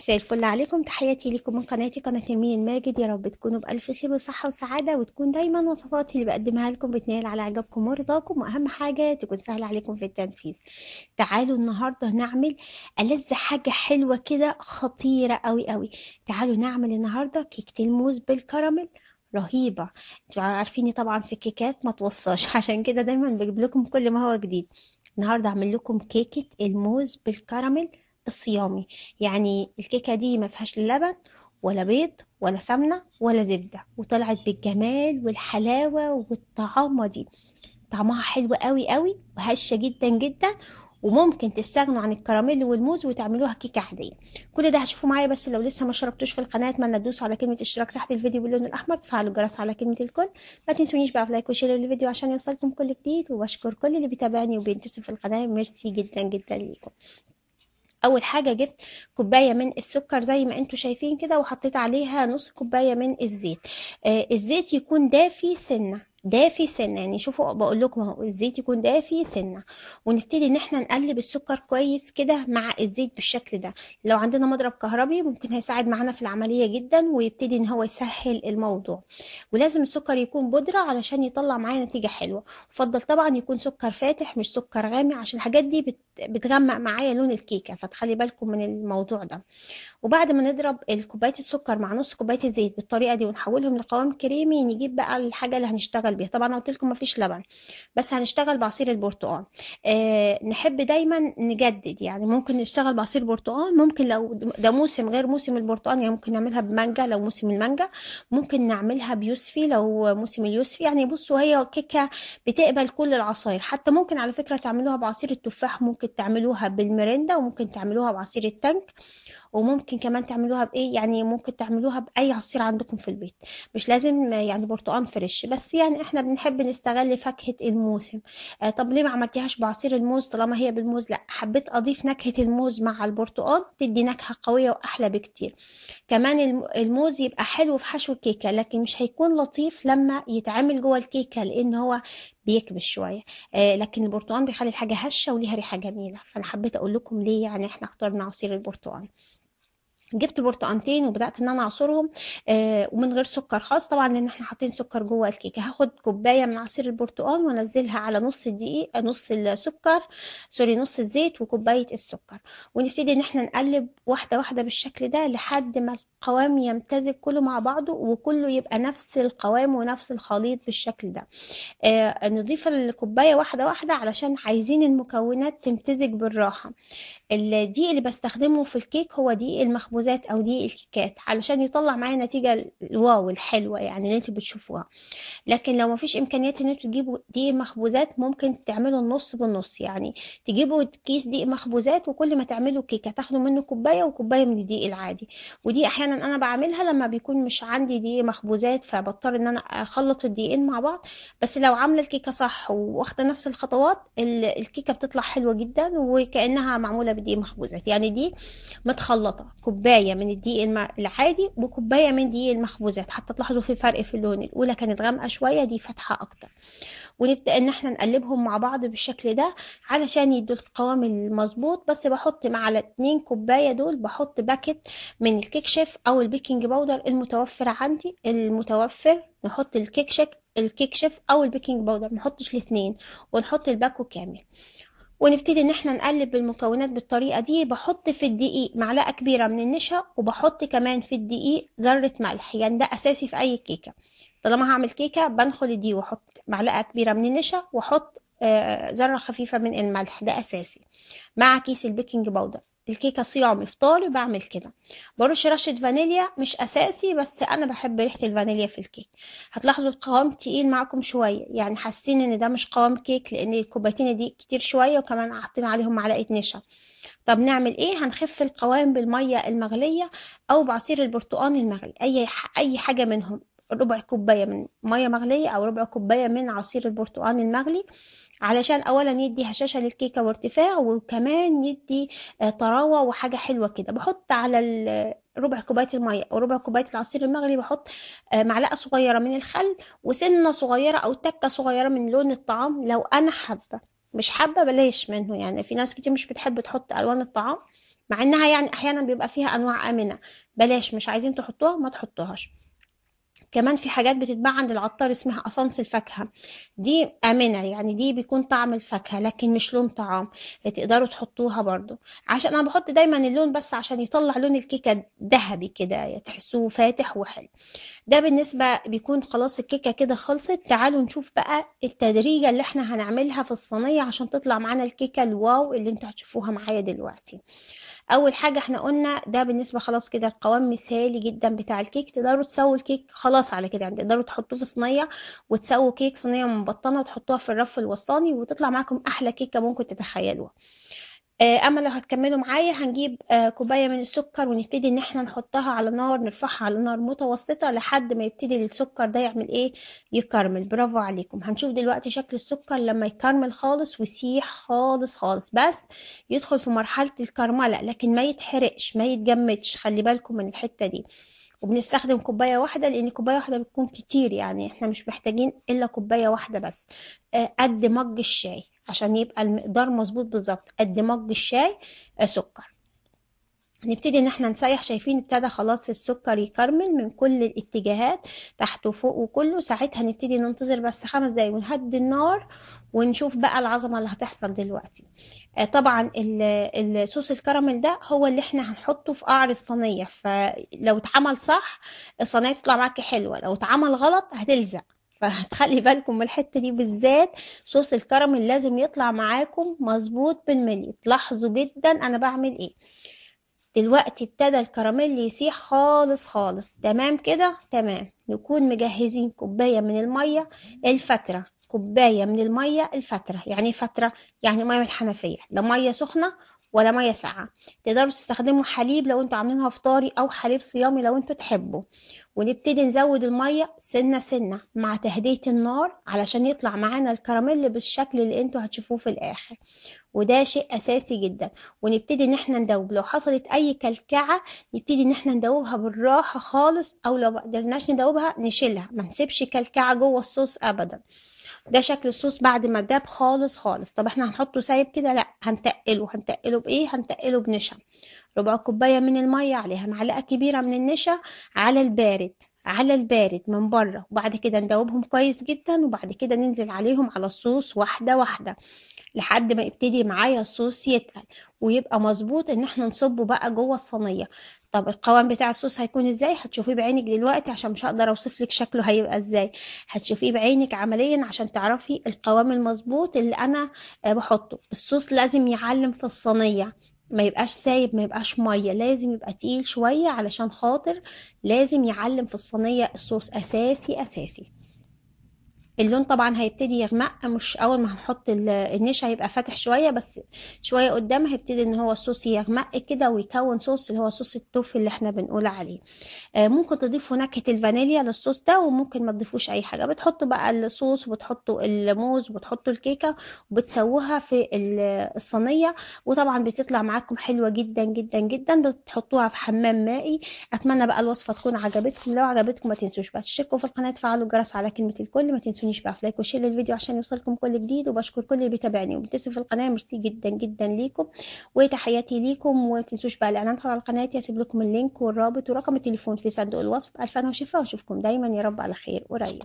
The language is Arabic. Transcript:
مساء الفل عليكم تحياتي ليكم من قناتي قناة نرمين الماجد يا رب تكونوا بألف خير وصحة وسعادة وتكون دايما وصفاتي اللي بقدمها لكم بتنال على إعجابكم ورضاكم وأهم حاجة تكون سهلة عليكم في التنفيذ تعالوا النهاردة هنعمل ألذ حاجة حلوة كده خطيرة قوي قوي تعالوا نعمل النهاردة كيكة الموز بالكراميل رهيبة انتوا عارفيني طبعا في الكيكات ما توصاش عشان كده دايما بجيب لكم كل ما هو جديد النهاردة هعمل لكم كيكة الموز بالكراميل الصيامي يعني الكيكة دي ما فيهاش لبن ولا بيض ولا سمنة ولا زبدة وطلعت بالجمال والحلاوة والطعامة دي طعمها حلو قوي قوي وهشة جدا جدا وممكن تستغنوا عن الكراميل والموز وتعملوها كيكه عاديه كل ده هتشوفوه معايا بس لو لسه ما شربتوش في القناه اتمنى تدوسوا على كلمه اشتراك تحت الفيديو باللون الاحمر تفعلوا الجرس على كلمه الكل ما تنسونيش بقى في لايك وشير للفيديو عشان يوصلكم كل جديد وبشكر كل اللي بيتابعني وبينتسب في القناه ميرسي جدا جدا ليكم اول حاجه جبت كوبايه من السكر زي ما انتم شايفين كده وحطيت عليها نص كوبايه من الزيت آه الزيت يكون دافي سنه دافي سنه يعني شوفوا بقول لكم اهو الزيت يكون دافي سنه ونبتدي ان احنا نقلب السكر كويس كده مع الزيت بالشكل ده لو عندنا مضرب كهربي ممكن هيساعد معانا في العمليه جدا ويبتدي ان هو يسهل الموضوع ولازم السكر يكون بودره علشان يطلع معايا نتيجه حلوه يفضل طبعا يكون سكر فاتح مش سكر غامق عشان الحاجات دي بت بتغمق معايا لون الكيكه فتخلي بالكم من الموضوع ده وبعد ما نضرب الكوبايه السكر مع نص كوبايه الزيت بالطريقه دي ونحولهم لقوام كريمي نجيب بقى الحاجه اللي هنشتغل بيها طبعا انا قلت لكم مفيش لبن بس هنشتغل بعصير البرتقال أه نحب دايما نجدد يعني ممكن نشتغل بعصير برتقال ممكن لو ده موسم غير موسم البرتقال يعني ممكن نعملها بمانجا لو موسم المانجا ممكن نعملها بيوسفي لو موسم اليوسفي يعني بصوا هي كيكه بتقبل كل العصاير حتى ممكن على فكره تعملوها بعصير التفاح ممكن ممكن تعملوها بالمريندا وممكن تعملوها بعصير التانك وممكن كمان تعملوها بايه يعني ممكن تعملوها باي عصير عندكم في البيت مش لازم يعني برتقان فريش بس يعني احنا بنحب نستغل فاكهه الموسم آه طب ليه ما عملتيهاش بعصير الموز طالما هي بالموز لا حبيت اضيف نكهه الموز مع البرتقال تدي نكهه قويه واحلى بكتير كمان الموز يبقى حلو في حشو الكيكه لكن مش هيكون لطيف لما يتعمل جوه الكيكه لان هو بيكبس شويه آه لكن البرتقال بيخلي الحاجه هشه وليها ريحه جميله فانا حبيت اقول لكم ليه يعني احنا اخترنا عصير البرتقال جبت برتقانتين وبدات ان انا اعصرهم آه ومن غير سكر خالص طبعا لان احنا حاطين سكر جوه الكيكه هاخد كوبايه من عصير البرتقال وانزلها على نص الدقيق آه، نص السكر سوري نص الزيت وكوبايه السكر ونبتدي ان احنا نقلب واحده واحده بالشكل ده لحد ما قوام يمتزج كله مع بعضه وكله يبقى نفس القوام ونفس الخليط بالشكل ده آه نضيف الكوبايه واحده واحده علشان عايزين المكونات تمتزج بالراحه الدقيق اللي بستخدمه في الكيك هو دقيق المخبوزات او دقيق الكيكات علشان يطلع معايا نتيجه الواو الحلوه يعني اللي انتوا بتشوفوها لكن لو مفيش امكانيات ان انتوا تجيبوا دقيق مخبوزات ممكن تعملوا النص بالنص يعني تجيبوا كيس دقيق مخبوزات وكل ما تعملوا كيكه تاخدوا منه كوبايه وكوبايه من الدقيق العادي ودي احيانا فعلا انا بعملها لما بيكون مش عندي دي مخبوزات فبضطر ان انا اخلط الدقيقين مع بعض بس لو عامله الكيكه صح واخده نفس الخطوات الكيكه بتطلع حلوه جدا وكانها معموله بدي مخبوزات يعني دي متخلطه كوبايه من الدي العادي وكوبايه من دي المخبوزات حتى تلاحظوا في فرق في اللون الاولى كانت غامقه شويه دي فاتحه اكتر ونبدا ان احنا نقلبهم مع بعض بالشكل ده علشان يدوا القوام المظبوط بس بحط مع اتنين كوبايه دول بحط باكت من الكيك شيف او البيكنج باودر المتوفر عندي المتوفر نحط الكيكشك الكيكشف او البيكنج باودر نحطش الاثنين ونحط الباكو كامل ونبتدي ان احنا نقلب المكونات بالطريقه دي بحط في الدقيق معلقه كبيره من النشا وبحط كمان في الدقيق ذره ملح يعني ده اساسي في اي كيكه طالما هعمل كيكه بنخل دي واحط معلقه كبيره من النشا واحط آه، ذره آه خفيفه من الملح ده اساسي مع كيس البيكنج باودر الكيكه صيامي فطاري بعمل كده برش رشه فانيليا مش اساسي بس انا بحب ريحه الفانيليا في الكيك هتلاحظوا القوام تقيل معاكم شويه يعني حاسين ان ده مش قوام كيك لان الكوبايتين دي كتير شويه وكمان حاطين عليهم معلقه نشا طب نعمل ايه هنخف القوام بالميه المغليه او بعصير البرتقال المغلي اي اي حاجه منهم ربع كوبايه من ميه مغليه او ربع كوبايه من عصير البرتقال المغلي علشان اولا يدي هشاشه للكيكه وارتفاع وكمان يدي آه، طراوه وحاجه حلوه كده بحط على ربع كوبايه الميه او ربع كوبايه العصير المغلي بحط آه، معلقه صغيره من الخل وسنه صغيره او تكه صغيره من لون الطعام لو انا حابه مش حابه بلاش منه يعني في ناس كتير مش بتحب تحط الوان الطعام مع انها يعني احيانا بيبقى فيها انواع امنه بلاش مش عايزين تحطوها ما تحطوهاش كمان في حاجات بتتباع عند العطار اسمها اسانس الفاكهة دي آمنة يعني دي بيكون طعم الفاكهة لكن مش لون طعام تقدروا تحطوها برضو عشان أنا بحط دايما اللون بس عشان يطلع لون الكيكة ذهبي كده تحسوه فاتح وحلو ده بالنسبة بيكون خلاص الكيكة كده خلصت تعالوا نشوف بقى التدريجة اللي احنا هنعملها في الصينية عشان تطلع معانا الكيكة الواو اللي انتوا هتشوفوها معايا دلوقتي اول حاجه احنا قلنا ده بالنسبه خلاص كده القوام مثالي جدا بتاع الكيك تقدروا تسووا الكيك خلاص على كده يعني تقدروا تحطوه في صينيه وتسووا كيك صينيه مبطنه وتحطوها في الرف الوسطاني وتطلع معاكم احلى كيكه ممكن تتخيلوها آه، اما لو هتكملوا معايا هنجيب آه، كوبايه من السكر ونبتدي ان احنا نحطها على نار نرفعها على نار متوسطه لحد ما يبتدي السكر ده يعمل ايه يكرمل برافو عليكم هنشوف دلوقتي شكل السكر لما يكرمل خالص ويسيح خالص خالص بس يدخل في مرحله الكرمله لكن ما يتحرقش ما يتجمدش خلي بالكم من الحته دي وبنستخدم كوبايه واحده لان كوبايه واحده بتكون كتير يعني احنا مش محتاجين الا كوبايه واحده بس آه، قد مج الشاي عشان يبقى المقدار مظبوط بالظبط قد مج الشاي آه، سكر نبتدي ان احنا نسيح شايفين ابتدى خلاص السكر يكرمل من كل الاتجاهات تحت وفوق وكله ساعتها نبتدي ننتظر بس خمس دقايق ونهدي النار ونشوف بقى العظمه اللي هتحصل دلوقتي آه طبعا الصوص الكراميل ده هو اللي احنا هنحطه في قعر الصينيه فلو اتعمل صح الصينيه تطلع معاكي حلوه لو اتعمل غلط هتلزق فهتخلي بالكم من الحته دي بالذات صوص الكراميل لازم يطلع معاكم مظبوط بالملي تلاحظوا جدا انا بعمل ايه دلوقتي ابتدى الكراميل يسيح خالص خالص تمام كده تمام نكون مجهزين كوبايه من الميه الفتره كوبايه من الميه الفتره يعني فتره يعني ميه من الحنفيه لا ميه سخنه ولا ميه ساقعه تقدروا تستخدموا حليب لو انتوا عاملينها فطاري او حليب صيامي لو انتوا تحبوا ونبتدي نزود الميه سنه سنه مع تهدئه النار علشان يطلع معانا الكراميل بالشكل اللي انتوا هتشوفوه في الاخر وده شيء اساسي جدا ونبتدي ان احنا ندوب لو حصلت اي كلكعه نبتدي ان احنا ندوبها بالراحه خالص او لو مقدرناش ندوبها نشيلها ما نسيبش كلكعه جوه الصوص ابدا ده شكل الصوص بعد ما داب خالص خالص طب احنا هنحطه سايب كده لا هنتقله هنتقله بايه هنتقله بنشا ربع كوبايه من الميه عليها معلقه كبيره من النشا على البارد على البارد من بره وبعد كده ندوبهم كويس جدا وبعد كده ننزل عليهم على الصوص واحده واحده لحد ما يبتدي معايا الصوص يتقل ويبقى مظبوط ان احنا نصبه بقى جوه الصينيه طب القوام بتاع الصوص هيكون ازاي هتشوفيه بعينك دلوقتي عشان مش هقدر اوصف لك شكله هيبقى ازاي هتشوفيه بعينك عمليا عشان تعرفي القوام المظبوط اللي انا آه، بحطه الصوص لازم يعلم في الصينيه ما يبقاش سايب ما يبقاش ميه لازم يبقى تقيل شويه علشان خاطر لازم يعلم في الصينيه الصوص اساسي اساسي اللون طبعا هيبتدي يغمق مش اول ما هنحط النشا هيبقى فاتح شويه بس شويه قدام هيبتدي ان هو الصوص يغمق كده ويكون صوص اللي هو صوص التوفي اللي احنا بنقول عليه آه ممكن تضيفوا نكهه الفانيليا للصوص ده وممكن ما تضيفوش اي حاجه بتحطوا بقى الصوص وبتحطوا الموز وبتحطوا الكيكه وبتسووها في الصينيه وطبعا بتطلع معاكم حلوه جدا جدا جدا بتحطوها في حمام مائي اتمنى بقى الوصفه تكون عجبتكم لو عجبتكم ما تنسوش بقى تشتركوا في القناه تفعلوا الجرس على كلمه الكل ما تنسوش يشبع في لايك وشير للفيديو عشان يوصلكم كل جديد وبشكر كل اللي بيتابعني وبيتسم في القناه ميرسي جدا جدا ليكم وتحياتي ليكم وما تنسوش بقى الاعلان على القناه هسيب لكم اللينك والرابط ورقم التليفون في صندوق الوصف الف انا وشفاء واشوفكم دايما يا رب على خير قريب